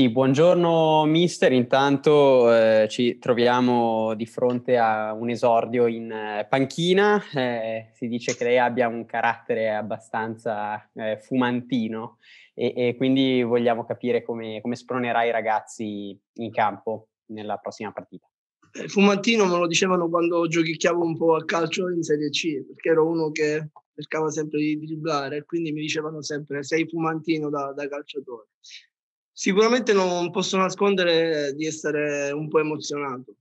Sì, buongiorno mister, intanto eh, ci troviamo di fronte a un esordio in eh, panchina, eh, si dice che lei abbia un carattere abbastanza eh, fumantino e, e, quindi vogliamo capire come, come spronerà i ragazzi in campo nella prossima partita. Eh, fumantino me lo dicevano quando giochicchiavo un po' a calcio in Serie C, perché ero uno che cercava sempre di dribblare, quindi mi dicevano sempre sei fumantino da, da calciatore. Sicuramente non posso nascondere di essere un po' emozionato,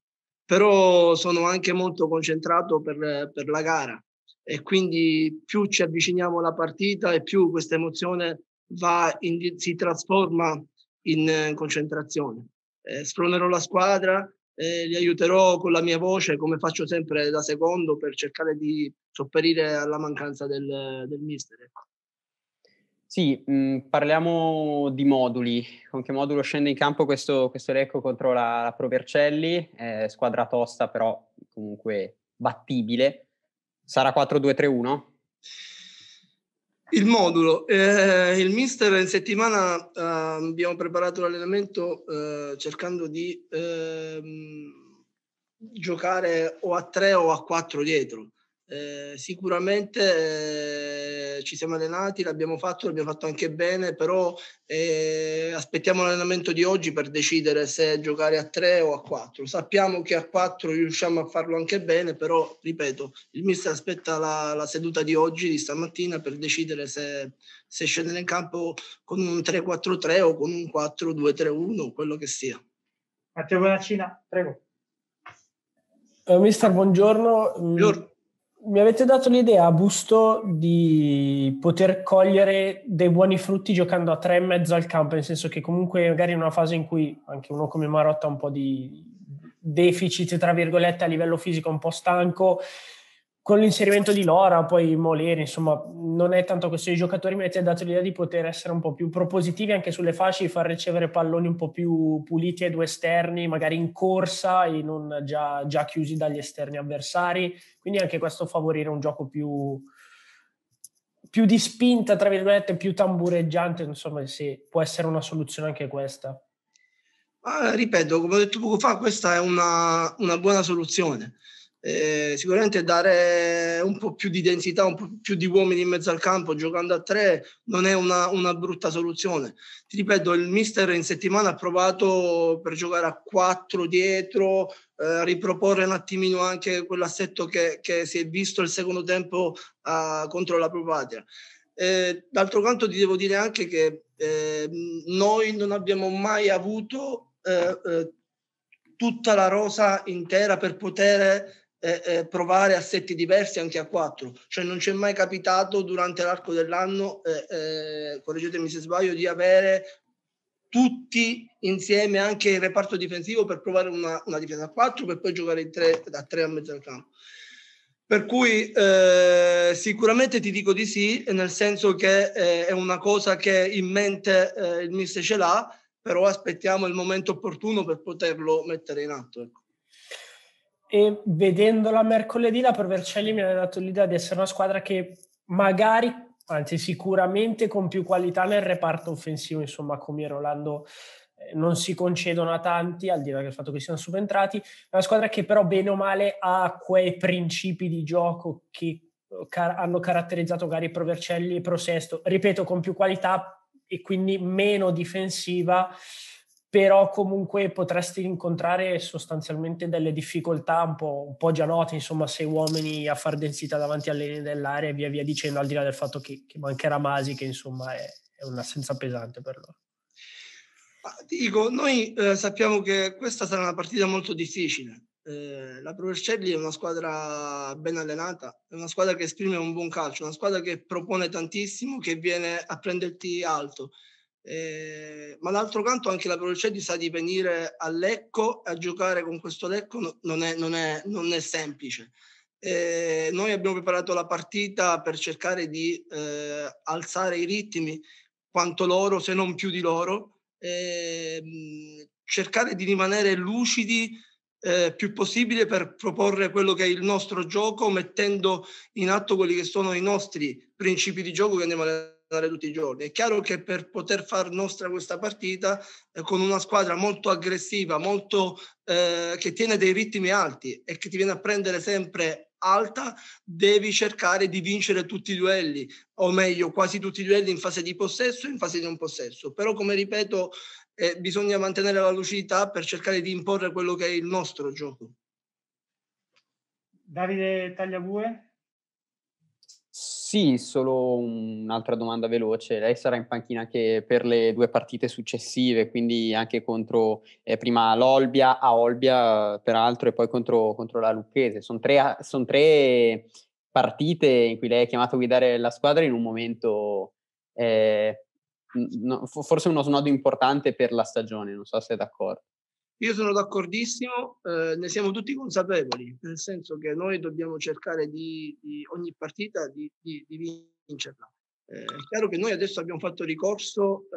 però sono anche molto concentrato per, per la gara e quindi più ci avviciniamo alla partita e più questa emozione in, si trasforma in concentrazione. Eh, spronerò la squadra, eh, li aiuterò con la mia voce, come faccio sempre da secondo, per cercare di sopperire alla mancanza del, del mister. Ecco. Sì, mh, mm, parliamo di moduli. Con che modulo scende in campo questo, questo Lecco contro la, la Vercelli? Eh, squadra tosta, però comunque battibile. Sarà 4-2-3-1? Il modulo. Eh, il mister in settimana eh, abbiamo preparato l'allenamento eh, cercando di ehm, giocare o a 3 o a 4 dietro Ehm, sicuramente eh, ci siamo allenati, l'abbiamo fatto, l'abbiamo fatto anche bene, però eh, aspettiamo l'allenamento di oggi per decidere se giocare a 3 o a 4. Sappiamo che a 4 riusciamo a farlo anche bene, però ripeto, il mister aspetta la, la seduta di oggi, di stamattina, per decidere se, se scendere in campo con un 3-4-3 o con un 4-2-3-1, quello che sia. Matteo Bonaccina, prego. Uh, mister, buongiorno. Mm, buongiorno mi avete dato l'idea a Busto di poter cogliere dei buoni frutti giocando a tre e mezzo al campo, nel senso che comunque magari in una fase in cui anche uno come Marotta ha un po' di deficit, tra virgolette, a livello fisico un po' stanco, con l'inserimento di Lora, poi Moleri, insomma, non è tanto questo. di giocatori, mi avete dato l'idea di poter essere un po' più propositivi anche sulle fasce, di far ricevere palloni un po' più puliti ai due esterni, magari in corsa e non già, già chiusi dagli esterni avversari. Quindi anche questo favorire un gioco più, più di spinta, tra virgolette, più tambureggiante, insomma, sì, può essere una soluzione anche questa. Ma ah, ripeto, come ho detto poco fa, questa è una, una buona soluzione eh, sicuramente dare un po' più di densità, un po' più di uomini in mezzo al campo giocando a tre non è una, una brutta soluzione. Ti ripeto, il mister in settimana ha provato per giocare a quattro dietro, eh, riproporre un attimino anche quell'assetto che, che, si è visto il secondo tempo a, contro la Propatria. Eh, d'altro canto ti devo dire anche che eh, noi non abbiamo mai avuto eh, tutta la rosa intera per poter eh, eh, provare assetti diversi anche a quattro, cioè non ci è mai capitato durante l'arco dell'anno, eh, eh correggetemi se sbaglio, di avere tutti insieme anche il reparto difensivo per provare una, una difesa a 4 per poi giocare in tre, da 3 a mezzo del campo. Per cui eh, sicuramente ti dico di sì, nel senso che eh, è una cosa che in mente eh, il mister ce l'ha, però aspettiamo il momento opportuno per poterlo mettere in atto. Ecco. E vedendola mercoledì, la Provercelli mi ha dato l'idea di essere una squadra che magari, anzi sicuramente con più qualità nel reparto offensivo, insomma, come Rolando eh, non si concedono a tanti, al di là del fatto che siano subentrati, è una squadra che però bene o male ha quei principi di gioco che eh, car- hanno caratterizzato Gary Provercelli e Prosesto, ripeto, con più qualità e quindi meno difensiva, però comunque potresti incontrare sostanzialmente delle difficoltà un po', un po già note, insomma, sei uomini a far densità davanti alle linee dell'area e via via dicendo, al di là del fatto che, che mancherà Masi, che insomma è, è un'assenza pesante per loro. Ti dico, noi eh, sappiamo che questa sarà una partita molto difficile. Eh, la Provercelli è una squadra ben allenata, è una squadra che esprime un buon calcio, una squadra che propone tantissimo, che viene a prenderti alto, eh, ma d'altro canto anche la Procedi sa di venire a Lecco a giocare con questo Lecco non è, non è, non è semplice. Eh, noi abbiamo preparato la partita per cercare di eh, alzare i ritmi quanto loro, se non più di loro, ehm, cercare di rimanere lucidi eh, più possibile per proporre quello che è il nostro gioco, mettendo in atto quelli che sono i nostri principi di gioco che andiamo a allenare tutti i giorni. È chiaro che per poter far nostra questa partita eh, con una squadra molto aggressiva, molto, eh, che tiene dei ritmi alti e che ti viene a prendere sempre alta, devi cercare di vincere tutti i duelli, o meglio quasi tutti i duelli in fase di possesso e in fase di non possesso. Però come ripeto, eh, bisogna mantenere la lucidità per cercare di imporre quello che è il nostro gioco. Davide Tagliabue? Sì, solo un'altra domanda veloce. Lei sarà in panchina anche per le due partite successive, quindi anche contro eh, prima l'Olbia, a Olbia peraltro, e poi contro, contro la Lucchese. Sono tre, son tre, partite in cui lei è chiamato a guidare la squadra in un momento eh, no, forse uno snodo importante per la stagione, non so se è d'accordo. Io sono d'accordissimo, eh, ne siamo tutti consapevoli, nel senso che noi dobbiamo cercare di, di ogni partita di, di, di vincerla. Eh, è chiaro che noi adesso abbiamo fatto ricorso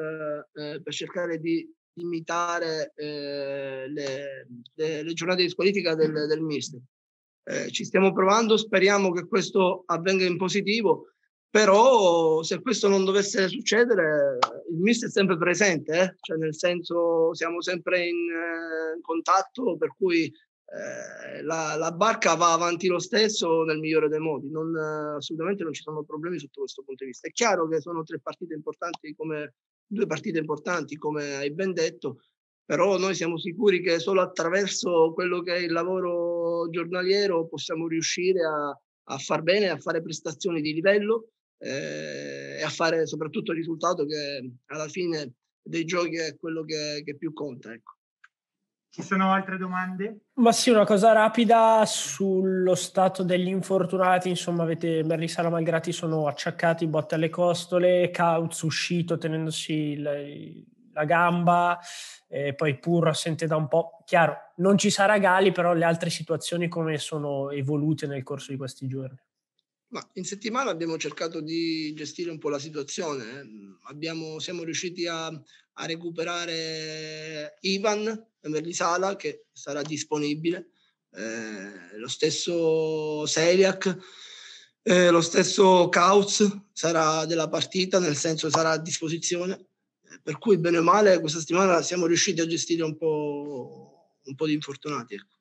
eh, eh per cercare di imitare eh, le, le, le, giornate di squalifica del, del mister. Eh, ci stiamo provando, speriamo che questo avvenga in positivo, però se questo non dovesse succedere il mister è sempre presente, eh? cioè nel senso siamo sempre in, eh, in contatto, per cui eh, la, la, barca va avanti lo stesso nel migliore dei modi, non, assolutamente non ci sono problemi sotto questo punto di vista. È chiaro che sono tre partite importanti, come, due partite importanti, come hai ben detto, però noi siamo sicuri che solo attraverso quello che è il lavoro giornaliero possiamo riuscire a, a far bene, a fare prestazioni di livello eh, e a fare soprattutto il risultato che alla fine dei giochi è quello che, che più conta. Ecco. Ci sono altre domande? Ma sì, una cosa rapida sullo stato degli infortunati. Insomma, avete Merli Sala Malgrati sono acciaccati, botte alle costole, Kautz uscito tenendosi la, la gamba, eh, poi Pur assente da un po'. Chiaro, non ci sarà Gali, però le altre situazioni come sono evolute nel corso di questi giorni? Ma in settimana abbiamo cercato di gestire un po' la situazione, eh. abbiamo, siamo riusciti a, a recuperare Ivan Merlisala che sarà disponibile, eh, lo stesso Seliak, eh, lo stesso Kautz sarà della partita, nel senso sarà a disposizione, eh, per cui bene o male questa settimana siamo riusciti a gestire un po', un po di infortunati. Ecco.